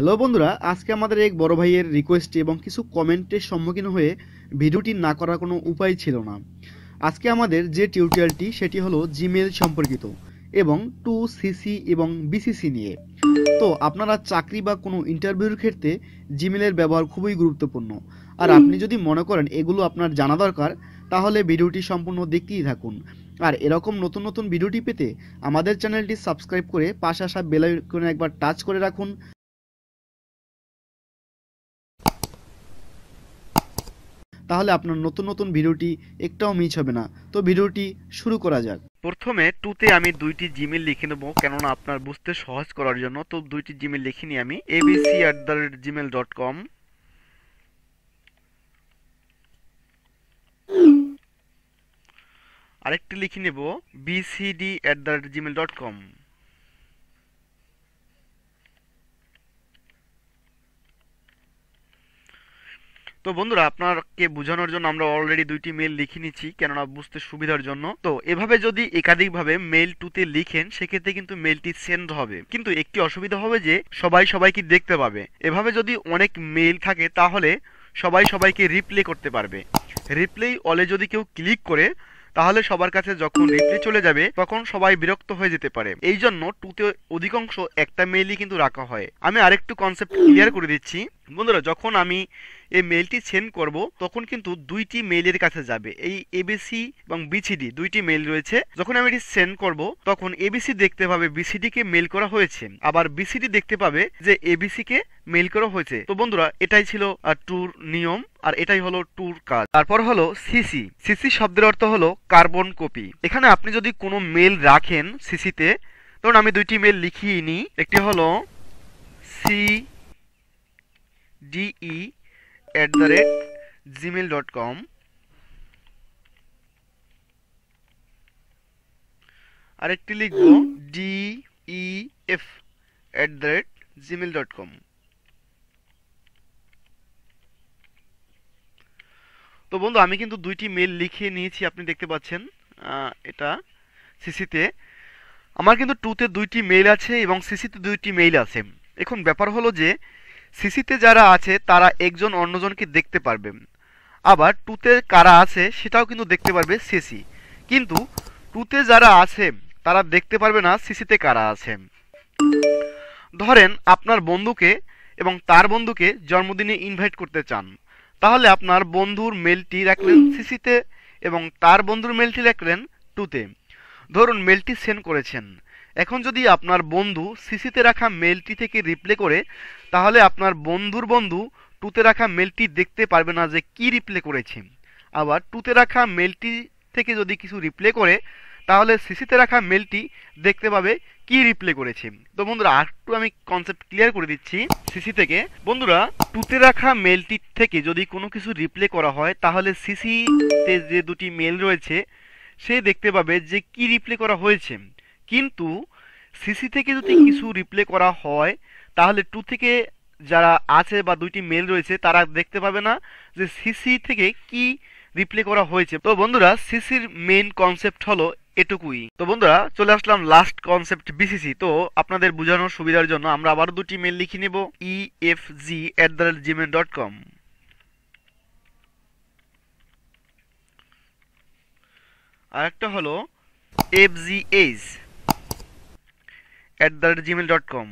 hello বন্ধুরা আজকে আমাদের এক বড় ভাইয়ের রিকোয়েস্ট এবং কিছু কমেন্টের সম্মুখীন হয়ে ভিডিওটি না করার কোনো উপায় ছিল না আজকে আমাদের যে টিউটোরিয়ালটি সেটি হলো জিমেল সম্পর্কিত এবং টু সিসি এবং বিসিসি নিয়ে তো আপনারা চাকরি বা কোনো ইন্টারভিউর ক্ষেত্রে জিমেলের ব্যবহার খুবই গুরুত্বপূর্ণ আর আপনি যদি মনে করেন এগুলো আপনার জানা দরকার তাহলে ভিডিওটি সম্পূর্ণ দেখতেই থাকুন আর এরকম নতুন নতুন ভিডিওটি পেতে আমাদের চ্যানেলটি সাবস্ক্রাইব করে পাশে আসা বেলাইকনে একবার টাচ করে রাখুন তাহলে আপনার নতুন নতুন ভিডিওটি একটাও মিস হবে না তো ভিডিওটি শুরু করা যাক প্রথমে টুতে আমি দুইটি জিমেল লিখে নেবো কেননা আপনার বুঝতে সহজ করার জন্য তো দুইটি জিমেল লিখে নিই আমি ABC at the rate Gmail dot com আরেকটি লিখে নেব BCD at the rate Gmail dot com তো বন্ধুরা আপনাকে বোঝানোর জন্য আমরা অলরেডি দুইটি মেল লিখে নিচ্ছি কেননা বুঝতে সুবিধার জন্য তো এভাবে যদি একাধিকভাবে মেল টুতে লিখেন সেক্ষেত্রে কিন্তু মেলটি সেন্ড হবে কিন্তু একটি অসুবিধা হবে যে সবাই সবাইকে দেখতে পাবে এভাবে যদি অনেক মেল থাকে তাহলে সবাই সবাইকে রিপ্লে করতে পারবে রিপ্লে অলে যদি কেউ ক্লিক করে তাহলে সবার কাছে যখন রিপ্লে চলে যাবে তখন সবাই বিরক্ত হয়ে যেতে পারে এই জন্য টুতে অধিকাংশ একটা মেইলই কিন্তু রাখা হয় আমি আরেকটু কনসেপ্ট ক্লিয়ার করে দিচ্ছি বন্ধুরা যখন আমি এই মেলটি সেন্ড করব তখন কিন্তু দুইটি মেইলের কাছে যাবে এই এবিসি এবং বিসিডি দুইটি মেইল রয়েছে যখন আমি এটি সেন্ড করব তখন এবিসি দেখতে পাবে বিসিডি কে মেল করা হয়েছে আবার বিসিডি দেখতে পাবে যে এবিসি কে মেল করা হয়েছে তো বন্ধুরা এটাই ছিল ট্যুর নিয়ম আর এটাই হলো ট্যুর কাজ তারপর হলো সিসি সিসি শব্দের অর্থ হলো কার্বন কপি এখানে আপনি যদি কোনো মেল রাখেন সিসিতে ধরুন আমি দুইটি মেল লিখিয়ে নিই একটি হলো C DE at the rate Gmail dot com আরেকটি লিখব DE F at the rate Gmail dot com তো বন্ধু আমি কিন্তু দুইটি মেল লিখে নিয়েছি আপনি দেখতে পাচ্ছেন এটা সিসিতে আমার কিন্তু টুতে দুইটি মেইল আছে এবং সিসিতে দুইটি মেইল আছে এখন ব্যাপার হলো যে সিসিতে যারা আছে তারা একজন অন্যজনকে দেখতে পারবে আবার টুতে কারা আছে সেটাও কিন্তু দেখতে পারবে সিসি কিন্তু টুতে যারা আছে তারা দেখতে পারবে না সিসিতে কারা আছে ধরেন আপনার বন্ধুকে এবং তার বন্ধুকে জন্মদিনে ইনভাইট করতে চান তাহলে আপনার বন্ধুর মেলটি রাখলেন সিসিতে এবং তার বন্ধুর মেলটি রাখলেন টুতে ধরুন মেলটি সেন্ড করেছেন এখন যদি আপনার বন্ধু সিসিতে রাখা মেলটি থেকে রিপ্লে করে তাহলে আপনার বন্ধুর বন্ধু টুতে রাখা মেলটি দেখতে পারবে না যে কি রিপ্লে করেছে আবার টুতে রাখা মেলটি থেকে যদি কিছু রিপ্লে করে তাহলে সিসিতে রাখা মেলটি দেখতে পাবে কি রিপ্লে করেছে তো বন্ধুরা আরেকটু আমি কনসেপ্ট ক্লিয়ার করে দিচ্ছি সিসি থেকে বন্ধুরা টুতে রাখা মেলটি থেকে যদি কোনো কিছু রিপ্লে করা হয় তাহলে সিসিতে যে দুটি মেল রয়েছে সে দেখতে পাবে যে কি রিপ্লে করা হয়েছে কিন্তু সিসি থেকে যদি কিছু রিপ্লে করা হয় তাহলে টু থেকে যারা আছে বা দুইটি মেল রয়েছে তারা দেখতে পাবে না যে সিসি থেকে কি রিপ্লে করা হয়েছে তো বন্ধুরা সিসির মেন কনসেপ্ট হলো এটুকুই তো বন্ধুরা চলে আসলাম লাস্ট কনসেপ্ট বিসিসি তো আপনাদের বোঝানোর সুবিধার জন্য আমরা আবার দুটি মেল লিখে নেব E F G at the rate Gmail dot com আরেকটা হলো F G H at the rate Gmail dot com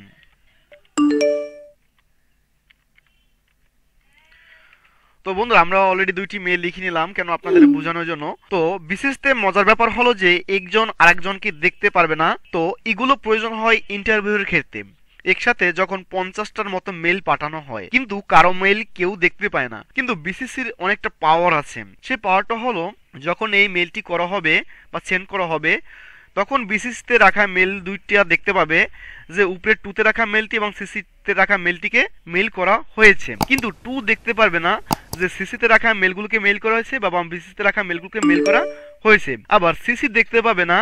তো বন্ধুরা আমরা অলরেডি দুইটি মেয়ে লিখে নিলাম কেন আপনাদের বোঝানোর জন্য তো বিশেষ মজার ব্যাপার হলো যে একজন আরেকজনকে দেখতে পারবে না তো এগুলো প্রয়োজন হয় ইন্টারভিউর ক্ষেত্রে একসাথে যখন পঞ্চাশটার মতো মেল পাঠানো হয় কিন্তু কারো মেল কেউ দেখতে পায় না কিন্তু বিসিসির অনেকটা পাওয়ার আছে সে পাওয়ারটা হলো যখন এই মেলটি করা হবে বা সেন্ড করা হবে তখন বিসিসিতে রাখা মেল দুইটা দেখতে পাবে যে উপরে টুতে রাখা মেলটি এবং সিসিতে রাখা মেলটিকে মেল করা হয়েছে কিন্তু টু দেখতে পারবে না যে সিসিতে রাখা মেলগুলোকে মেল করা হয়েছে বা বিসিসিতে রাখা মেলগুলোকে মেল করা হয়েছে আবার সিসি দেখতে পাবে না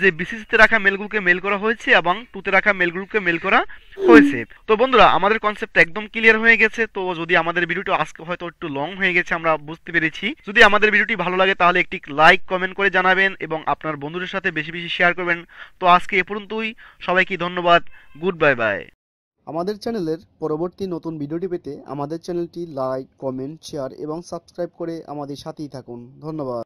যে বিসিসিতে রাখা মেলগুলোকে মেল করা হয়েছে এবং টুতে রাখা মেলগুলোকে মেল করা হয়েছে তো বন্ধুরা আমাদের কনসেপ্ট একদম ক্লিয়ার হয়ে গেছে তো যদি আমাদের ভিডিওটি আজকে হয়তো একটু লং হয়ে গেছে আমরা বুঝতে পেরেছি যদি আমাদের ভিডিওটি ভালো লাগে তাহলে একটি লাইক কমেন্ট করে জানাবেন এবং আপনার বন্ধুদের সাথে বেশি বেশি শেয়ার করবেন তো আজকে এ পর্যন্তই সবাইকে ধন্যবাদ গুড বাই বাই আমাদের চ্যানেলের পরবর্তী নতুন ভিডিওটি পেতে আমাদের চ্যানেলটি লাইক কমেন্ট শেয়ার এবং সাবস্ক্রাইব করে আমাদের সাথেই থাকুন ধন্যবাদ